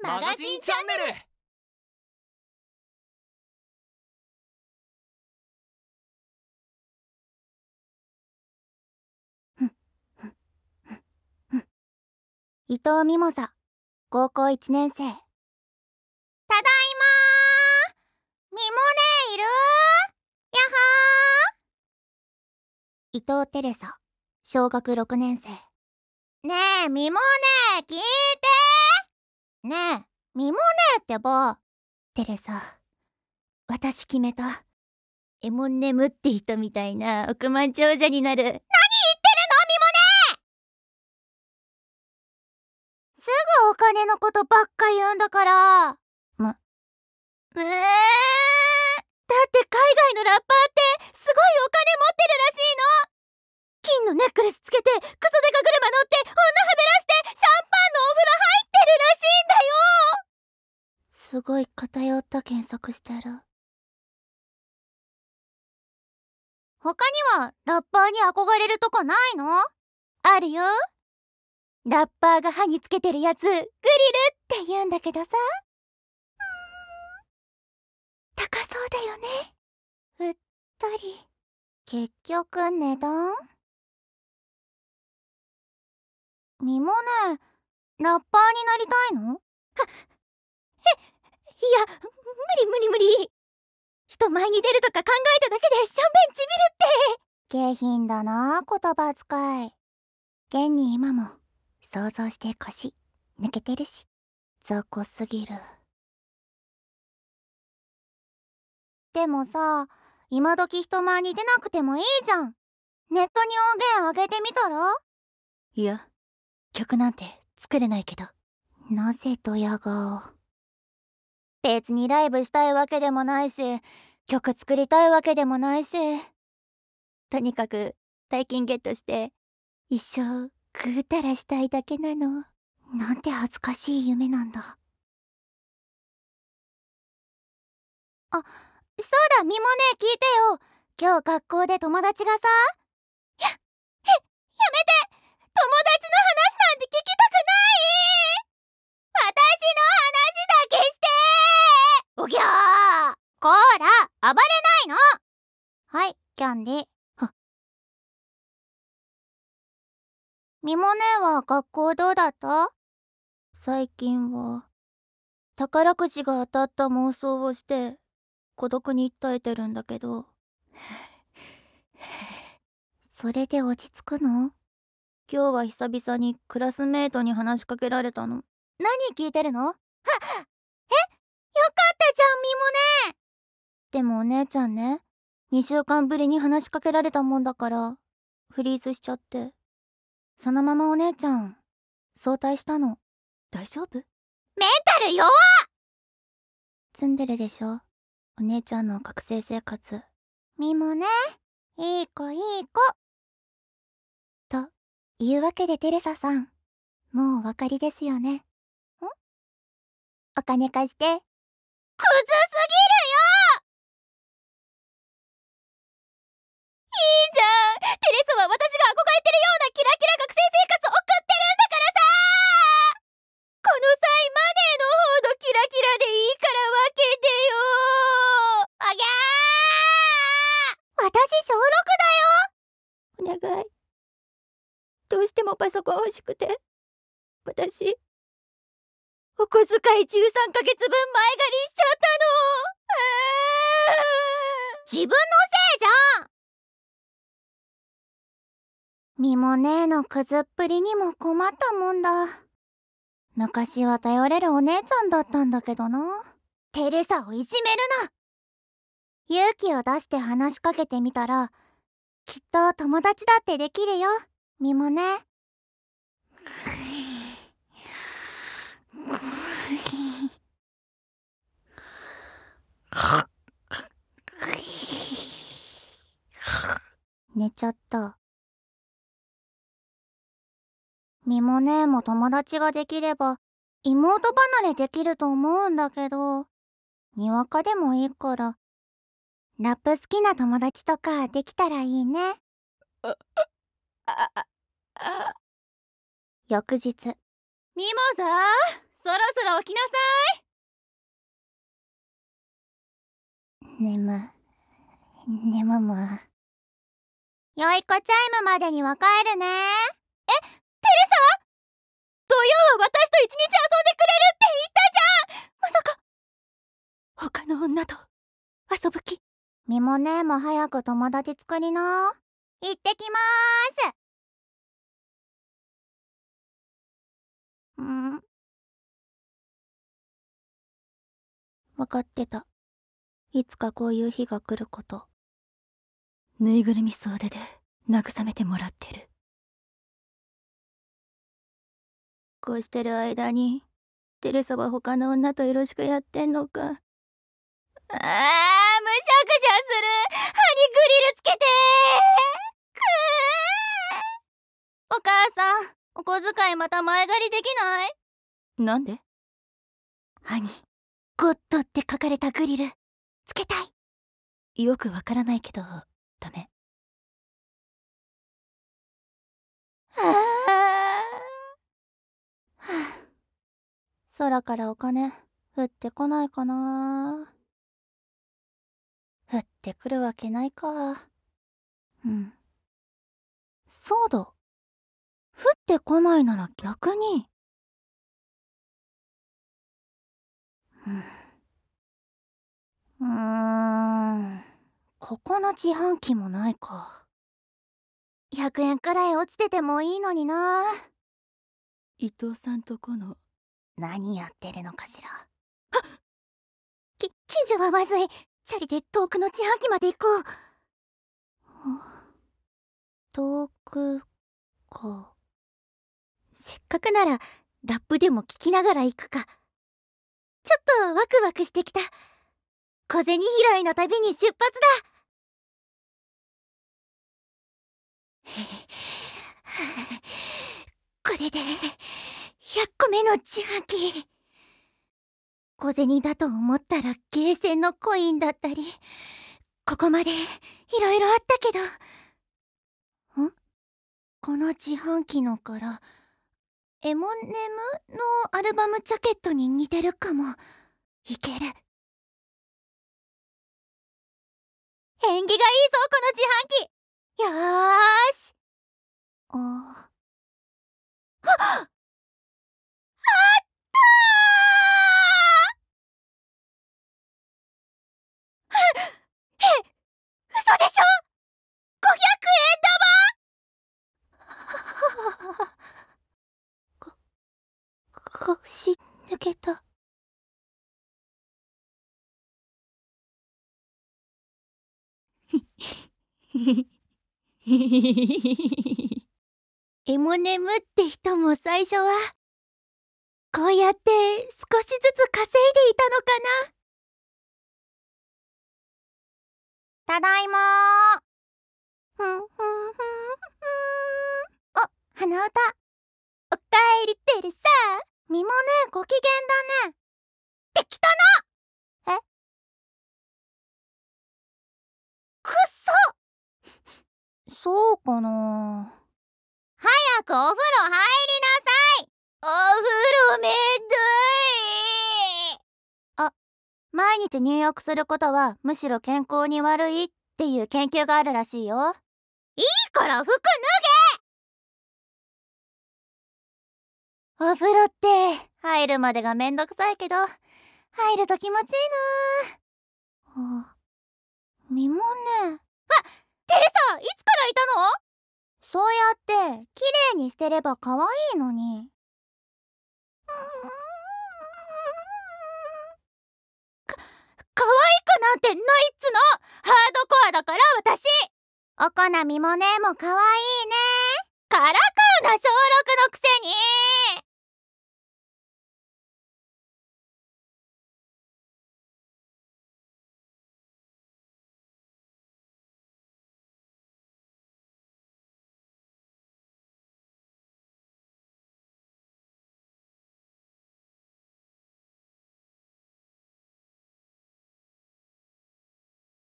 マガジンチャンネル伊藤美モザ高校1年生ただいまミモネいるやっほー伊藤テレサ小学6年生ねえミモネ聞いてねえミモネってばテレサ私決めたエモンネムって人みたいな億万長者になる何言ってるのミモネすぐお金のことばっか言うんだからむ、えー、だって海外のラッパーってすごいお金持ってるらしいの金のネックレスつけてクソデカ車乗ってすごい偏った検索してる他にはラッパーに憧れるとこないのあるよラッパーが歯につけてるやつグリルって言うんだけどさ高そうだよねうっとり結局値段みもねラッパーになりたいのはや無理無理無理人前に出るとか考えただけでしょんべんちびるって下品だな言葉遣い現に今も想像して腰抜けてるし雑魚すぎるでもさ今時人前に出なくてもいいじゃんネットに音源あげてみたらいや曲なんて作れないけどなぜドヤ顔別にライブしたいわけでもないし曲作りたいわけでもないしとにかく大金ゲットして一生ぐうたらしたいだけなのなんて恥ずかしい夢なんだあそうだみもね聞いてよ今日学校で友達がさたんで。みもねは学校どうだった最近は宝くじが当たった妄想をして孤独に耐えてるんだけどそれで落ち着くの今日は久々にクラスメートに話しかけられたの何聞いてるのはっえよかったじゃんみもねでもお姉ちゃんね2週間ぶりに話しかけられたもんだからフリーズしちゃってそのままお姉ちゃん早退したの大丈夫メンタル弱っツンデレでしょお姉ちゃんの学生生活みもねいい子いい子というわけでテレサさんもうお分かりですよねんお金貸して崩テレサは私が憧れてるようなキラキラ学生生活を送ってるんだからさこの際マネーのほどキラキラでいいから分けてよあぎゃー私小6だよお願いどうしてもパソコン欲しくて私お小遣い13ヶ月分前借りしちゃったの、自分のみもねえのくずっぷりにも困ったもんだ。昔は頼れるお姉ちゃんだったんだけどな。テレサをいじめるな勇気を出して話しかけてみたら、きっと友達だってできるよ、みもね。寝ちゃった。ミモ姉も友達ができれば妹離れできると思うんだけどにわかでもいいからラップ好きな友達とかできたらいいね翌日ミモザそろそろ起きなさい眠眠もよい子チャイムまでには帰るねレサ土曜は私と一日遊んでくれるって言ったじゃんまさか他の女と遊ぶ気ミもねえも早く友達作りな行ってきまーすうん分かってたいつかこういう日が来ることぬいぐるみ総出で慰めてもらってるこうしてる間にテレサは他の女とよろしくやってんのかあーむしゃくしゃする歯にグリルつけてくお母さんお小遣いまた前借りできないなんで歯にゴッドって書かれたグリルつけたいよくわからないけどダメ空からお金降ってこないかな降ってくるわけないかうんそうだ降ってこないなら逆にうんここの自販機もないか100円くらい落ちててもいいのにな伊藤さんとこの何やってるのかしらあ き近所はまずいチャリで遠くの自販機まで行こう 遠くかせっかくならラップでも聞きながら行くかちょっとワクワクしてきた小銭拾いの旅に出発だ これで100個目の自販機。小銭だと思ったらゲーセンのコインだったり、ここまでいろいろあったけど。んこの自販機のからエモネムのアルバムジャケットに似てるかも。いける。縁起がいいぞ、この自販機よーしああ。はっ腰抜けた。エモネムって人も最初はこうやって少しずつ稼いでいたのかなただいまふんふんふんふんお花歌おかえりテレサ身もねご機嫌だねってきたなえくっそそうかな早くお風呂入りなさいお風呂めんどいあ毎日入浴することはむしろ健康に悪いっていう研究があるらしいよいいから服脱お風呂って入るまでがめんどくさいけど入ると気持ちいいなあみもねあテレサいつからいたのそうやって綺麗にしてれば可愛いのにか可愛くなんてないっつのハードコアだから私おこなみもねも可愛いねからかうな小6のくせに